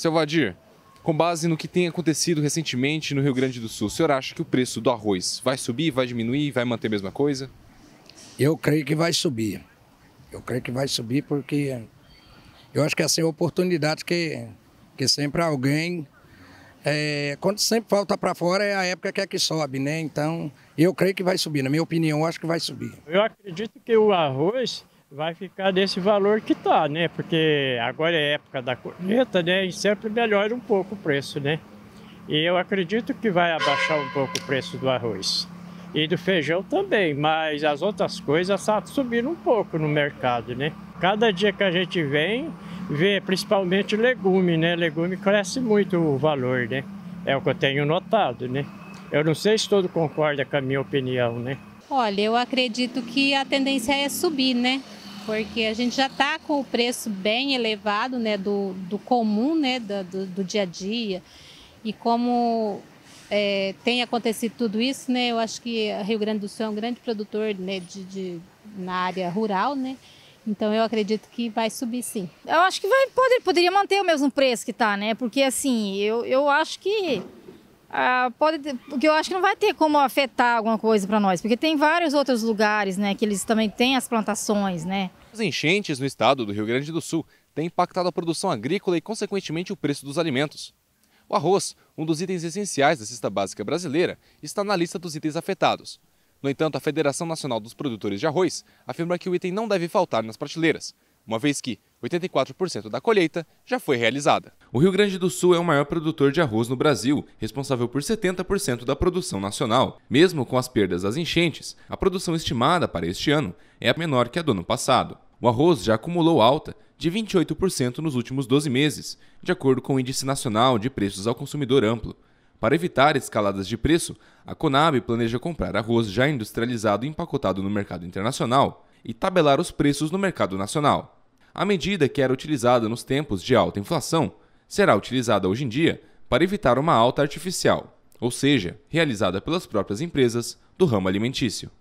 Seu Vadir, com base no que tem acontecido recentemente no Rio Grande do Sul, o senhor acha que o preço do arroz vai subir, vai diminuir, vai manter a mesma coisa? Eu creio que vai subir. Eu creio que vai subir porque eu acho que essa assim, é a oportunidade que, que sempre alguém. É, quando sempre falta para fora é a época que é que sobe, né? Então, eu creio que vai subir. Na minha opinião, eu acho que vai subir. Eu acredito que o arroz vai ficar desse valor que tá, né? Porque agora é época da corneta, né? E sempre melhora um pouco o preço, né? E eu acredito que vai abaixar um pouco o preço do arroz. E do feijão também, mas as outras coisas estão tá subindo um pouco no mercado, né? Cada dia que a gente vem, vê principalmente legume, né? Legume cresce muito o valor, né? É o que eu tenho notado, né? Eu não sei se todo concorda com a minha opinião, né? Olha, eu acredito que a tendência é subir, né? porque a gente já está com o preço bem elevado né, do, do comum, né, do, do dia a dia. E como é, tem acontecido tudo isso, né, eu acho que Rio Grande do Sul é um grande produtor né, de, de na área rural, né? Então eu acredito que vai subir sim. Eu acho que vai, poder, poderia manter o mesmo preço que está, né? Porque assim, eu, eu acho que ah, pode ter, porque eu acho que não vai ter como afetar alguma coisa para nós, porque tem vários outros lugares, né, que eles também têm as plantações, né. As enchentes no estado do Rio Grande do Sul têm impactado a produção agrícola e, consequentemente, o preço dos alimentos. O arroz, um dos itens essenciais da cesta básica brasileira, está na lista dos itens afetados. No entanto, a Federação Nacional dos Produtores de Arroz afirma que o item não deve faltar nas prateleiras, uma vez que, 84% da colheita já foi realizada. O Rio Grande do Sul é o maior produtor de arroz no Brasil, responsável por 70% da produção nacional. Mesmo com as perdas das enchentes, a produção estimada para este ano é a menor que a do ano passado. O arroz já acumulou alta de 28% nos últimos 12 meses, de acordo com o Índice Nacional de Preços ao Consumidor Amplo. Para evitar escaladas de preço, a Conab planeja comprar arroz já industrializado e empacotado no mercado internacional e tabelar os preços no mercado nacional. A medida que era utilizada nos tempos de alta inflação será utilizada hoje em dia para evitar uma alta artificial, ou seja, realizada pelas próprias empresas do ramo alimentício.